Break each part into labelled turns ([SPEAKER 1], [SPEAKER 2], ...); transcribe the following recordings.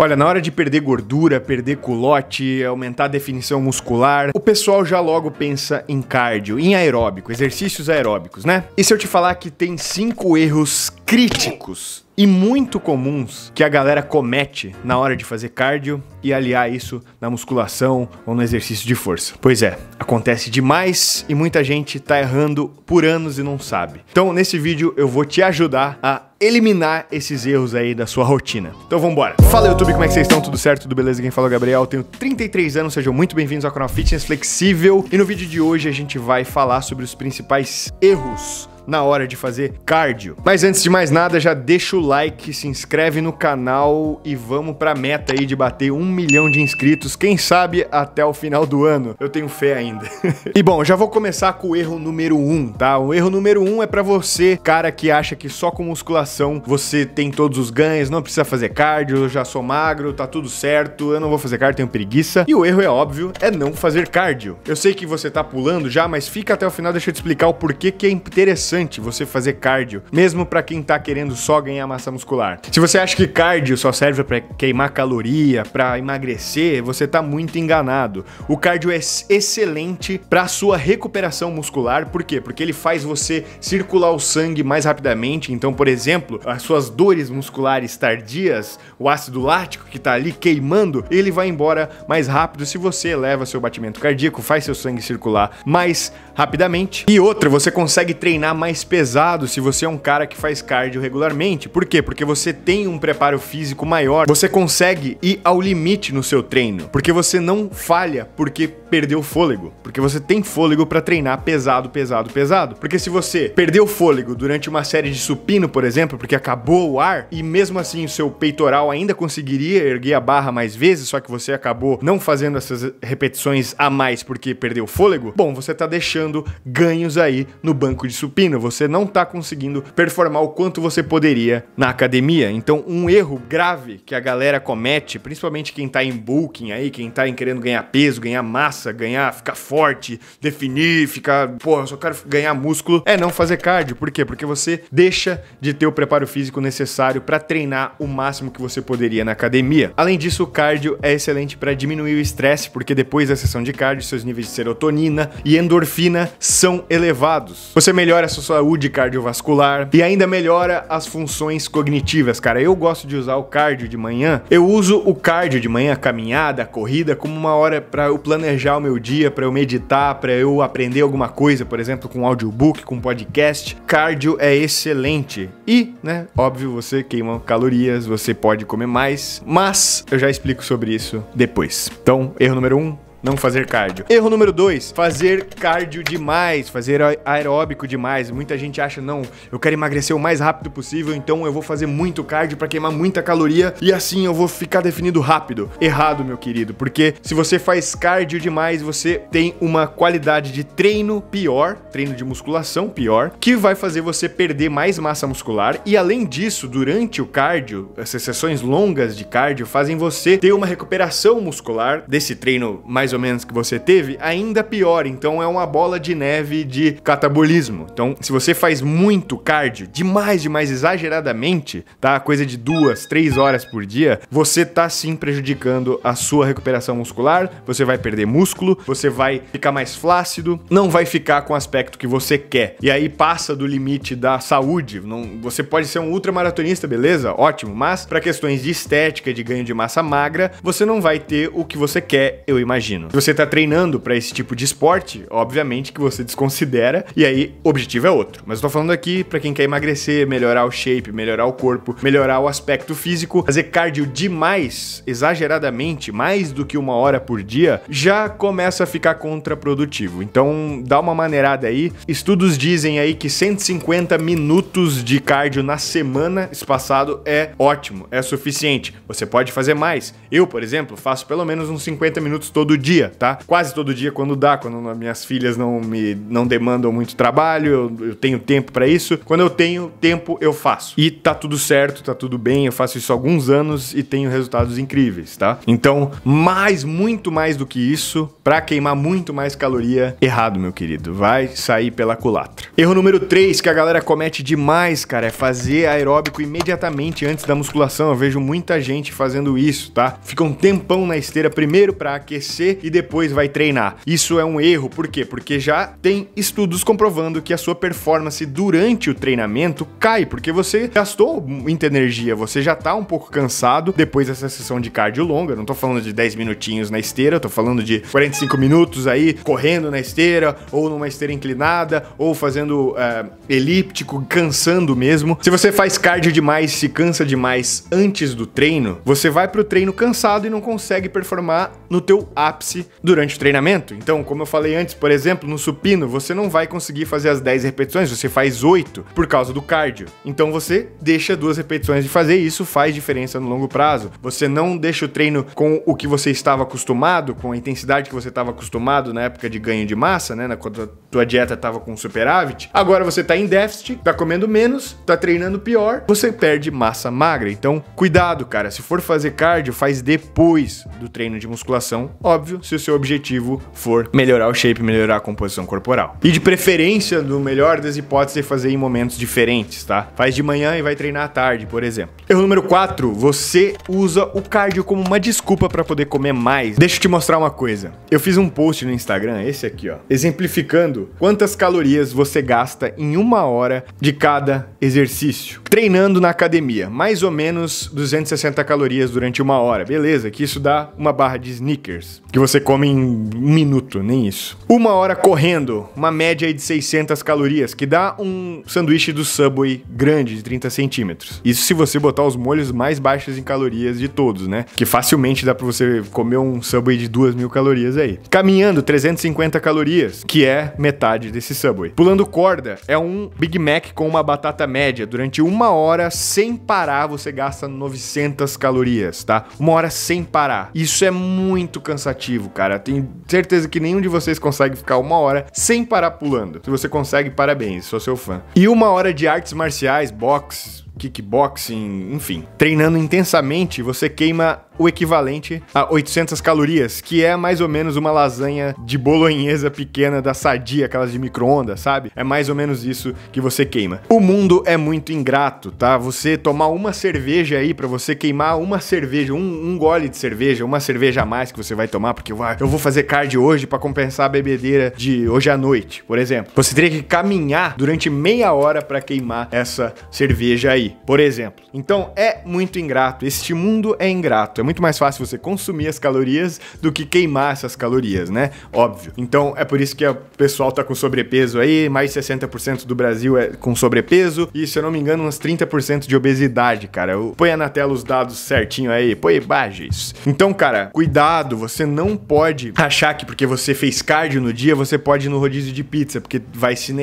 [SPEAKER 1] Olha, na hora de perder gordura, perder culote, aumentar a definição muscular, o pessoal já logo pensa em cardio, em aeróbico, exercícios aeróbicos, né? E se eu te falar que tem cinco erros críticos e muito comuns que a galera comete na hora de fazer cardio e aliar isso na musculação ou no exercício de força. Pois é, acontece demais e muita gente tá errando por anos e não sabe. Então, nesse vídeo eu vou te ajudar a eliminar esses erros aí da sua rotina. Então vamos embora. Fala YouTube, como é que vocês estão? Tudo certo? Tudo beleza? Quem falou é Gabriel. Tenho 33 anos, sejam muito bem-vindos ao canal Fitness Flexível. E no vídeo de hoje a gente vai falar sobre os principais erros na hora de fazer cardio. Mas antes de mais nada, já deixa o like, se inscreve no canal e vamos pra meta aí de bater um milhão de inscritos, quem sabe até o final do ano. Eu tenho fé ainda. e bom, já vou começar com o erro número um, tá? O erro número um é para você, cara que acha que só com musculação você tem todos os ganhos, não precisa fazer cardio, eu já sou magro, tá tudo certo, eu não vou fazer cardio, tenho preguiça. E o erro é óbvio, é não fazer cardio. Eu sei que você tá pulando já, mas fica até o final, deixa eu te explicar o porquê que é interessante interessante você fazer cardio, mesmo para quem tá querendo só ganhar massa muscular. Se você acha que cardio só serve para queimar caloria, para emagrecer, você tá muito enganado. O cardio é excelente para sua recuperação muscular, por quê? Porque ele faz você circular o sangue mais rapidamente, então, por exemplo, as suas dores musculares tardias, o ácido lático que tá ali queimando, ele vai embora mais rápido se você eleva seu batimento cardíaco, faz seu sangue circular mais rapidamente. E outra, você consegue treinar mais mais pesado se você é um cara que faz cardio regularmente. Por quê? Porque você tem um preparo físico maior, você consegue ir ao limite no seu treino, porque você não falha, porque perdeu fôlego, porque você tem fôlego para treinar pesado, pesado, pesado. Porque se você perdeu fôlego durante uma série de supino, por exemplo, porque acabou o ar e mesmo assim o seu peitoral ainda conseguiria erguer a barra mais vezes, só que você acabou não fazendo essas repetições a mais porque perdeu fôlego, bom, você tá deixando ganhos aí no banco de supino, você não tá conseguindo performar o quanto você poderia na academia. Então, um erro grave que a galera comete, principalmente quem tá em bulking aí, quem tá em querendo ganhar peso, ganhar massa massa, ganhar, ficar forte, definir, ficar, porra, só quero ganhar músculo, é não fazer cardio. Por quê? Porque você deixa de ter o preparo físico necessário para treinar o máximo que você poderia na academia. Além disso, o cardio é excelente para diminuir o estresse, porque depois da sessão de cardio, seus níveis de serotonina e endorfina são elevados. Você melhora a sua saúde cardiovascular e ainda melhora as funções cognitivas, cara. Eu gosto de usar o cardio de manhã. Eu uso o cardio de manhã, caminhada, corrida, como uma hora para eu planejar planejar o meu dia, para eu meditar, para eu aprender alguma coisa, por exemplo, com audiobook, com podcast. Cardio é excelente. E, né, óbvio, você queima calorias, você pode comer mais, mas eu já explico sobre isso depois. Então, erro número um, não fazer cardio. Erro número dois, fazer cardio demais, fazer aeróbico demais. Muita gente acha, não, eu quero emagrecer o mais rápido possível, então eu vou fazer muito cardio para queimar muita caloria e assim eu vou ficar definido rápido. Errado, meu querido, porque se você faz cardio demais, você tem uma qualidade de treino pior, treino de musculação pior, que vai fazer você perder mais massa muscular e além disso, durante o cardio, essas sessões longas de cardio fazem você ter uma recuperação muscular desse treino mais mais ou menos que você teve, ainda pior. Então é uma bola de neve de catabolismo. Então, se você faz muito cardio, demais, demais, exageradamente, tá? Coisa de duas, três horas por dia, você tá sim prejudicando a sua recuperação muscular, você vai perder músculo, você vai ficar mais flácido, não vai ficar com o aspecto que você quer. E aí passa do limite da saúde. Não, você pode ser um ultramaratonista, beleza? Ótimo, mas para questões de estética, de ganho de massa magra, você não vai ter o que você quer, eu imagino. Se você tá treinando para esse tipo de esporte, obviamente que você desconsidera e aí o objetivo é outro. Mas eu tô falando aqui para quem quer emagrecer, melhorar o shape, melhorar o corpo, melhorar o aspecto físico, fazer cardio demais, exageradamente, mais do que uma hora por dia, já começa a ficar contraprodutivo. Então, dá uma maneirada aí. Estudos dizem aí que 150 minutos de cardio na semana espaçado é ótimo, é suficiente. Você pode fazer mais. Eu, por exemplo, faço pelo menos uns 50 minutos todo dia dia, tá? Quase todo dia quando dá, quando minhas filhas não me não demandam muito trabalho, eu, eu tenho tempo para isso. Quando eu tenho tempo, eu faço. E tá tudo certo, tá tudo bem, eu faço isso há alguns anos e tenho resultados incríveis, tá? Então, mais, muito mais do que isso, para queimar muito mais caloria, errado, meu querido. Vai sair pela culatra. Erro número 3 que a galera comete demais, cara, é fazer aeróbico imediatamente antes da musculação. Eu vejo muita gente fazendo isso, tá? Fica um tempão na esteira primeiro para aquecer e depois vai treinar. Isso é um erro, por quê? Porque já tem estudos comprovando que a sua performance durante o treinamento cai, porque você gastou muita energia, você já tá um pouco cansado depois dessa sessão de cardio longa. Não tô falando de 10 minutinhos na esteira, tô falando de 45 minutos aí correndo na esteira, ou numa esteira inclinada, ou fazendo eh, elíptico, cansando mesmo. Se você faz cardio demais, se cansa demais antes do treino, você vai pro treino cansado e não consegue performar no teu ápice durante o treinamento. Então, como eu falei antes, por exemplo, no supino, você não vai conseguir fazer as 10 repetições, você faz 8 por causa do cardio. Então, você deixa duas repetições de fazer e isso faz diferença no longo prazo. Você não deixa o treino com o que você estava acostumado, com a intensidade que você estava acostumado na época de ganho de massa, né? Quando a tua dieta estava com superávit. Agora você está em déficit, está comendo menos, está treinando pior, você perde massa magra. Então, cuidado, cara. Se for fazer cardio, faz depois do treino de musculação, óbvio se o seu objetivo for melhorar o shape, melhorar a composição corporal. E de preferência, no melhor das hipóteses, é fazer em momentos diferentes, tá? Faz de manhã e vai treinar à tarde, por exemplo. Erro número 4, você usa o cardio como uma desculpa para poder comer mais. Deixa eu te mostrar uma coisa. Eu fiz um post no Instagram, esse aqui, ó, exemplificando quantas calorias você gasta em uma hora de cada exercício. Treinando na academia, mais ou menos 260 calorias durante uma hora. Beleza, que isso dá uma barra de sneakers, que você você come em um minuto, nem isso. Uma hora correndo, uma média de 600 calorias, que dá um sanduíche do Subway grande, de 30 centímetros. Isso se você botar os molhos mais baixos em calorias de todos, né? Que facilmente dá pra você comer um Subway de 2 mil calorias aí. Caminhando, 350 calorias, que é metade desse Subway. Pulando corda, é um Big Mac com uma batata média. Durante uma hora, sem parar, você gasta 900 calorias, tá? Uma hora sem parar. Isso é muito cansativo ativo, cara. tenho certeza que nenhum de vocês consegue ficar uma hora sem parar pulando. Se você consegue, parabéns, sou seu fã. E uma hora de artes marciais, boxe, kickboxing, enfim. Treinando intensamente, você queima o equivalente a 800 calorias, que é mais ou menos uma lasanha de bolonhesa pequena da sadia, aquelas de micro-ondas, sabe? É mais ou menos isso que você queima. O mundo é muito ingrato, tá? Você tomar uma cerveja aí, para você queimar uma cerveja, um, um, gole de cerveja, uma cerveja a mais que você vai tomar, porque eu vou fazer cardio hoje para compensar a bebedeira de hoje à noite, por exemplo. Você teria que caminhar durante meia hora para queimar essa cerveja aí, por exemplo. Então é muito ingrato. Este mundo é ingrato. É muito mais fácil você consumir as calorias do que queimar essas calorias, né? Óbvio. Então é por isso que o pessoal tá com sobrepeso aí, mais 60% do Brasil é com sobrepeso e, se eu não me engano, uns 30% de obesidade, cara. Eu, põe na tela os dados certinho aí, põe bages. Então, cara, cuidado, você não pode achar que porque você fez cardio no dia, você pode ir no rodízio de pizza, porque vai se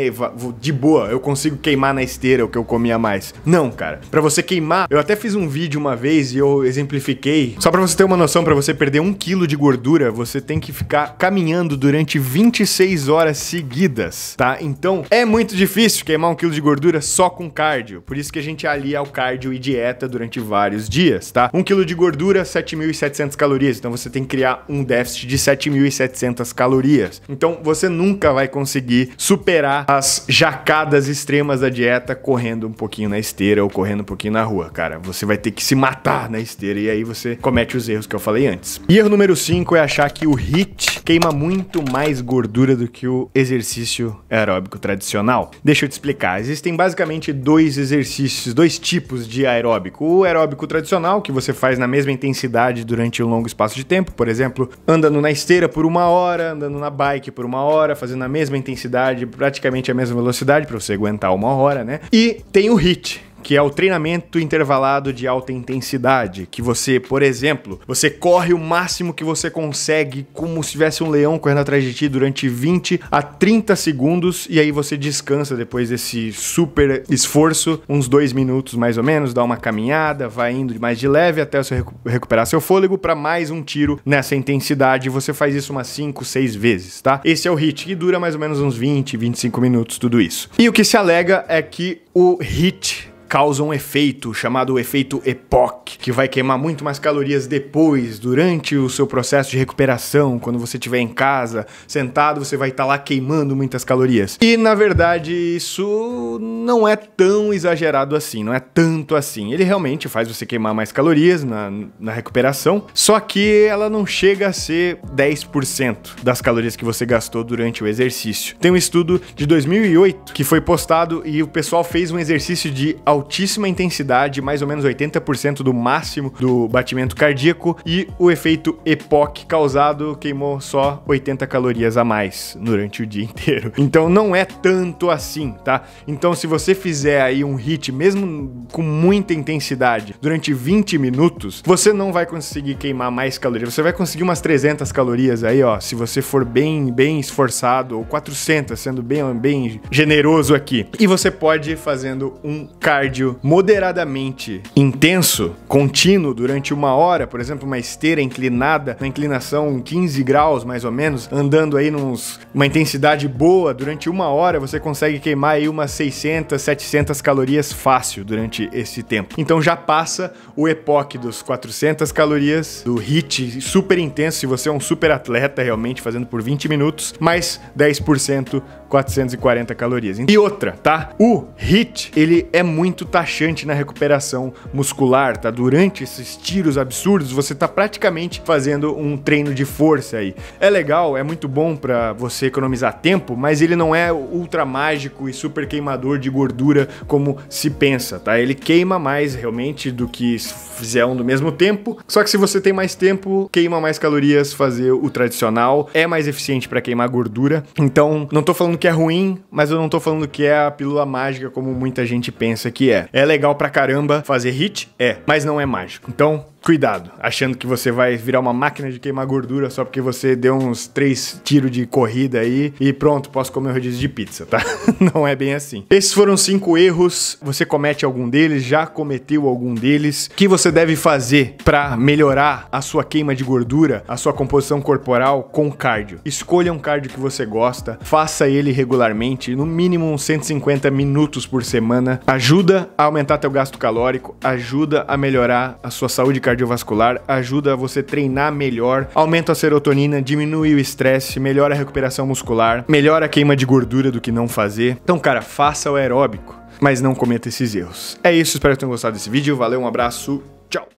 [SPEAKER 1] de boa, eu consigo queimar na esteira o que eu comia mais. Não, cara. Para você queimar, eu até fiz um vídeo uma vez e eu exemplifiquei só para você ter uma noção, para você perder um quilo de gordura, você tem que ficar caminhando durante 26 horas seguidas, tá? Então é muito difícil queimar um quilo de gordura só com cardio. Por isso que a gente alia o cardio e dieta durante vários dias, tá? Um quilo de gordura, 7.700 calorias. Então você tem que criar um déficit de 7.700 calorias. Então você nunca vai conseguir superar as jacadas extremas da dieta correndo um pouquinho na esteira ou correndo um pouquinho na rua, cara. Você vai ter que se matar na esteira e aí você comete os erros que eu falei antes. E erro número 5 é achar que o HIIT queima muito mais gordura do que o exercício aeróbico tradicional. Deixa eu te explicar. Existem basicamente dois exercícios, dois tipos de aeróbico. O aeróbico tradicional, que você faz na mesma intensidade durante um longo espaço de tempo, por exemplo, andando na esteira por uma hora, andando na bike por uma hora, fazendo a mesma intensidade, praticamente a mesma velocidade para você aguentar uma hora, né? E tem o HIIT, que é o treinamento intervalado de alta intensidade, que você, por exemplo, você corre o máximo que você consegue, como se tivesse um leão correndo atrás de ti durante 20 a 30 segundos, e aí você descansa depois desse super esforço, uns dois minutos mais ou menos, dá uma caminhada, vai indo mais de leve até você recuperar seu fôlego para mais um tiro nessa intensidade. Você faz isso umas 5, 6 vezes, tá? Esse é o HIT, que dura mais ou menos uns 20, 25 minutos, tudo isso. E o que se alega é que o HIT causa um efeito chamado efeito EPOC, que vai queimar muito mais calorias depois, durante o seu processo de recuperação, quando você estiver em casa, sentado, você vai estar tá lá queimando muitas calorias. E na verdade, isso não é tão exagerado assim, não é tanto assim. Ele realmente faz você queimar mais calorias na, na recuperação, só que ela não chega a ser 10% das calorias que você gastou durante o exercício. Tem um estudo de 2008 que foi postado e o pessoal fez um exercício de altíssimo altíssima intensidade, mais ou menos 80% do máximo do batimento cardíaco, e o efeito EPOC causado queimou só 80 calorias a mais durante o dia inteiro. Então não é tanto assim, tá? Então se você fizer aí um hit, mesmo com muita intensidade, durante 20 minutos, você não vai conseguir queimar mais calorias. Você vai conseguir umas 300 calorias aí, ó, se você for bem, bem esforçado, ou 400, sendo bem, bem generoso aqui. E você pode ir fazendo um cardio cardio moderadamente intenso, contínuo, durante uma hora, por exemplo, uma esteira inclinada, na inclinação 15 graus mais ou menos, andando aí nos uma intensidade boa durante uma hora, você consegue queimar aí umas 600, 700 calorias fácil durante esse tempo. Então já passa o epoque dos 400 calorias, do hit super intenso, se você é um super atleta realmente fazendo por 20 minutos, mais 10% 440 calorias. E outra, tá? O hit ele é muito taxante na recuperação muscular, tá? Durante esses tiros absurdos, você tá praticamente fazendo um treino de força aí. É legal, é muito bom para você economizar tempo, mas ele não é ultra mágico e super queimador de gordura como se pensa, tá? Ele queima mais realmente do que fizer um do mesmo tempo, só que se você tem mais tempo, queima mais calorias fazer o tradicional, é mais eficiente para queimar gordura. Então, não tô falando que que é ruim, mas eu não tô falando que é a pílula mágica como muita gente pensa que é. É legal pra caramba fazer hit? É, mas não é mágico. Então, cuidado, achando que você vai virar uma máquina de queimar gordura só porque você deu uns três tiros de corrida aí e pronto, posso comer um rodízio de pizza, tá? Não é bem assim. Esses foram cinco erros, você comete algum deles, já cometeu algum deles, o que você deve fazer para melhorar a sua queima de gordura, a sua composição corporal com cardio. Escolha um cardio que você gosta, faça ele regularmente, no mínimo uns 150 minutos por semana, ajuda a aumentar teu gasto calórico, ajuda a melhorar a sua saúde cardíaca cardiovascular, ajuda você treinar melhor, aumenta a serotonina, diminui o estresse, melhora a recuperação muscular, melhora a queima de gordura do que não fazer. Então, cara, faça o aeróbico, mas não cometa esses erros. É isso, espero que tenham gostado desse vídeo. Valeu, um abraço, tchau!